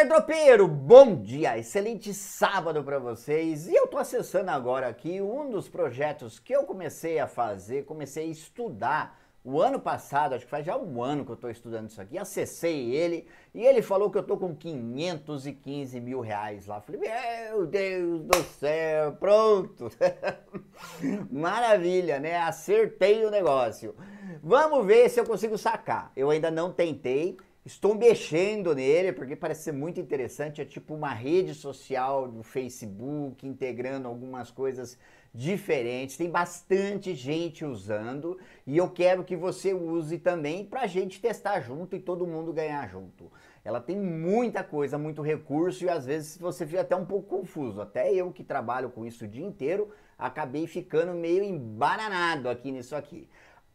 Super Tropeiro, bom dia, excelente sábado para vocês. E eu estou acessando agora aqui um dos projetos que eu comecei a fazer, comecei a estudar o ano passado, acho que faz já um ano que eu estou estudando isso aqui, acessei ele e ele falou que eu estou com 515 mil reais lá. Falei, meu Deus do céu, pronto. Maravilha, né? Acertei o negócio. Vamos ver se eu consigo sacar. Eu ainda não tentei, Estou mexendo nele porque parece ser muito interessante. É tipo uma rede social do Facebook integrando algumas coisas diferentes. Tem bastante gente usando e eu quero que você use também para a gente testar junto e todo mundo ganhar junto. Ela tem muita coisa, muito recurso e às vezes você fica até um pouco confuso. Até eu que trabalho com isso o dia inteiro acabei ficando meio embananado aqui nisso aqui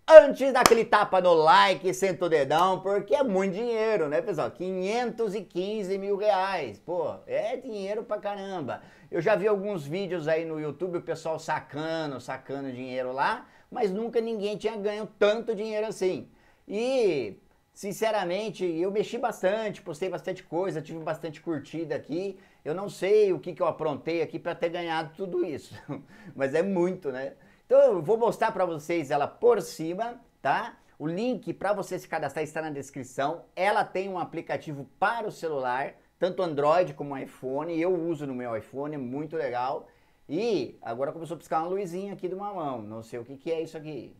antes daquele tapa no like, senta o dedão, porque é muito dinheiro, né, pessoal? 515 mil reais, pô, é dinheiro pra caramba. Eu já vi alguns vídeos aí no YouTube, o pessoal sacando, sacando dinheiro lá, mas nunca ninguém tinha ganho tanto dinheiro assim. E, sinceramente, eu mexi bastante, postei bastante coisa, tive bastante curtida aqui. Eu não sei o que, que eu aprontei aqui para ter ganhado tudo isso, mas é muito, né? Então eu vou mostrar para vocês ela por cima, tá? O link para você se cadastrar está na descrição. Ela tem um aplicativo para o celular, tanto Android como iPhone. Eu uso no meu iPhone, é muito legal. E agora começou a piscar uma luzinha aqui do mamão Não sei o que, que é isso aqui.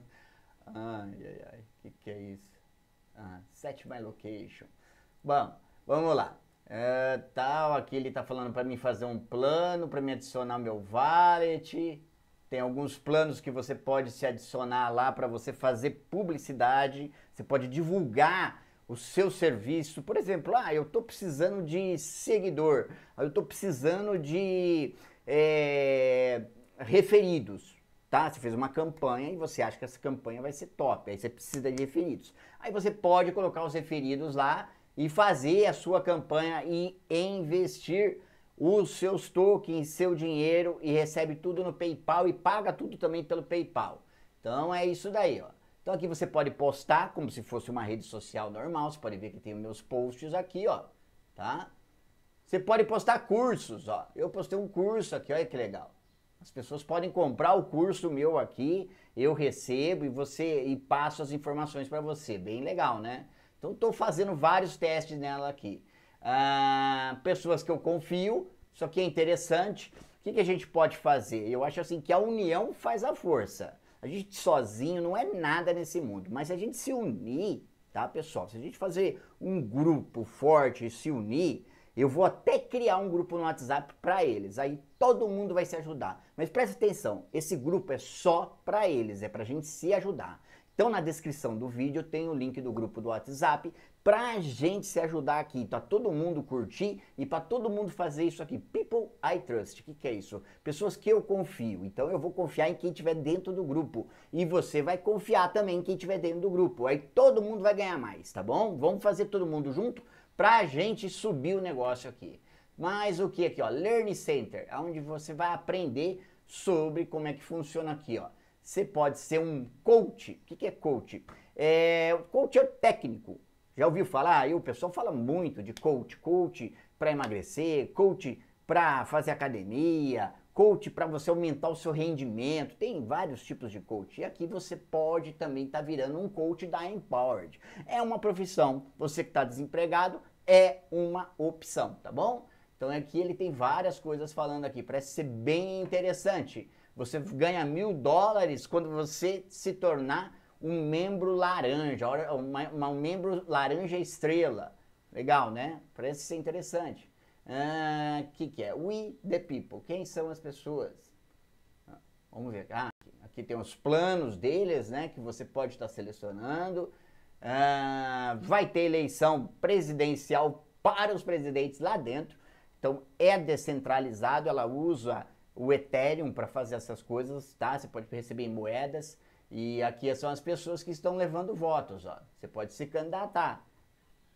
ai, ai, ai. O que, que é isso? Ah, set my location. Bom, vamos lá. É, tal, aqui ele está falando para mim fazer um plano, para me adicionar meu wallet tem alguns planos que você pode se adicionar lá para você fazer publicidade, você pode divulgar o seu serviço. Por exemplo, ah, eu estou precisando de seguidor, eu estou precisando de é, referidos. Tá? Você fez uma campanha e você acha que essa campanha vai ser top, aí você precisa de referidos. Aí você pode colocar os referidos lá e fazer a sua campanha e investir os seus tokens, seu dinheiro e recebe tudo no PayPal e paga tudo também pelo PayPal. Então é isso daí, ó. Então aqui você pode postar como se fosse uma rede social normal, você pode ver que tem meus posts aqui, ó, tá? Você pode postar cursos, ó. Eu postei um curso aqui, olha que legal. As pessoas podem comprar o curso meu aqui, eu recebo e você e passo as informações para você. Bem legal, né? Então estou fazendo vários testes nela aqui ah, pessoas que eu confio. Isso aqui é interessante. O que, que a gente pode fazer? Eu acho assim que a união faz a força. A gente sozinho não é nada nesse mundo, mas se a gente se unir, tá, pessoal? Se a gente fazer um grupo forte e se unir, eu vou até criar um grupo no WhatsApp para eles. Aí todo mundo vai se ajudar. Mas presta atenção, esse grupo é só para eles, é para a gente se ajudar. Então na descrição do vídeo tem o link do grupo do WhatsApp pra gente se ajudar aqui, pra todo mundo curtir e pra todo mundo fazer isso aqui. People I Trust, o que, que é isso? Pessoas que eu confio. Então eu vou confiar em quem estiver dentro do grupo. E você vai confiar também em quem estiver dentro do grupo. Aí todo mundo vai ganhar mais, tá bom? Vamos fazer todo mundo junto pra gente subir o negócio aqui. Mas o que aqui, ó? Learning Center, onde você vai aprender sobre como é que funciona aqui, ó. Você pode ser um coach. O que, que é coach? É, coach é técnico já ouviu falar? Aí o pessoal fala muito de coach, coach para emagrecer, coach para fazer academia, coach para você aumentar o seu rendimento. Tem vários tipos de coach. E aqui você pode também estar tá virando um coach da Empowered. É uma profissão. Você que está desempregado é uma opção, tá bom? Então aqui é ele tem várias coisas falando aqui. Parece ser bem interessante. Você ganha mil dólares quando você se tornar um membro laranja, uma, uma, um membro laranja estrela. Legal, né? Parece ser interessante. O ah, que, que é? We the people. Quem são as pessoas? Ah, vamos ver. Ah, aqui tem os planos deles, né? Que você pode estar selecionando. Ah, vai ter eleição presidencial para os presidentes lá dentro. Então é descentralizado, ela usa o Ethereum para fazer essas coisas, tá? Você pode receber em moedas. E aqui são as pessoas que estão levando votos. Ó. Você pode se candidatar.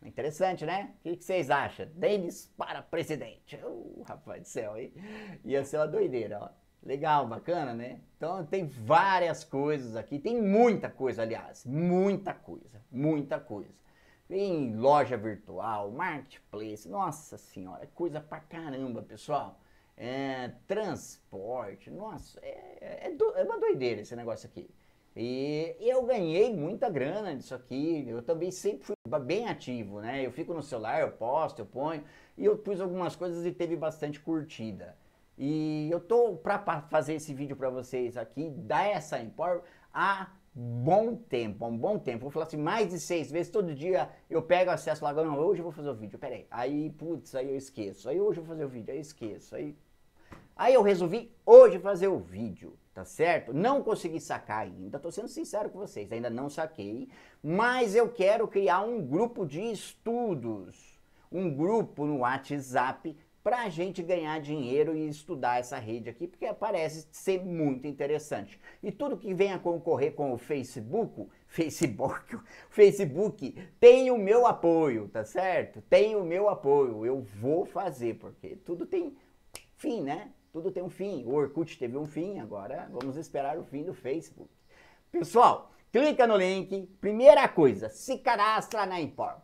Interessante, né? O que vocês acham? Denis para presidente. Uh, rapaz do céu, hein? Ia ser uma doideira, ó. Legal, bacana, né? Então tem várias coisas aqui. Tem muita coisa, aliás. Muita coisa. Muita coisa. Tem loja virtual, marketplace. Nossa senhora, é coisa pra caramba, pessoal. É, transporte. Nossa, é, é, do, é uma doideira esse negócio aqui. E eu ganhei muita grana disso aqui. Eu também sempre fui bem ativo, né? Eu fico no celular, eu posto, eu ponho. E eu pus algumas coisas e teve bastante curtida. E eu tô para fazer esse vídeo para vocês aqui, dar essa empor há bom tempo, um bom tempo. Vou falar assim, mais de seis vezes todo dia eu pego acesso lá, não, hoje eu vou fazer o vídeo, peraí. Aí, putz, aí eu esqueço. Aí hoje eu vou fazer o vídeo, aí eu esqueço. Aí Aí eu resolvi hoje fazer o vídeo, tá certo? Não consegui sacar ainda, tô sendo sincero com vocês, ainda não saquei, mas eu quero criar um grupo de estudos, um grupo no WhatsApp para a gente ganhar dinheiro e estudar essa rede aqui, porque parece ser muito interessante. E tudo que venha concorrer com o Facebook, Facebook, Facebook tem o meu apoio, tá certo? Tem o meu apoio, eu vou fazer, porque tudo tem fim, né? Tudo tem um fim. O Orkut teve um fim, agora vamos esperar o fim do Facebook. Pessoal, clica no link. Primeira coisa, se cadastra na import.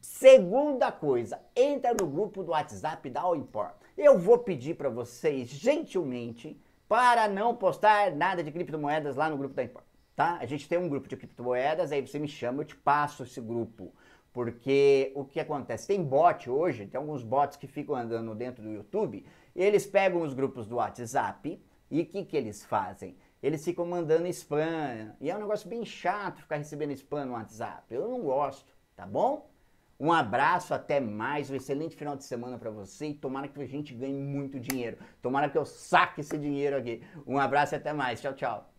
Segunda coisa, entra no grupo do WhatsApp da Import. Eu vou pedir para vocês gentilmente para não postar nada de criptomoedas lá no grupo da import tá? A gente tem um grupo de criptomoedas, aí você me chama, eu te passo esse grupo. Porque o que acontece? Tem bot hoje, tem alguns bots que ficam andando dentro do YouTube, eles pegam os grupos do WhatsApp e o que, que eles fazem? Eles ficam mandando spam. E é um negócio bem chato ficar recebendo spam no WhatsApp. Eu não gosto, tá bom? Um abraço, até mais, um excelente final de semana para você e tomara que a gente ganhe muito dinheiro. Tomara que eu saque esse dinheiro aqui. Um abraço e até mais. Tchau, tchau.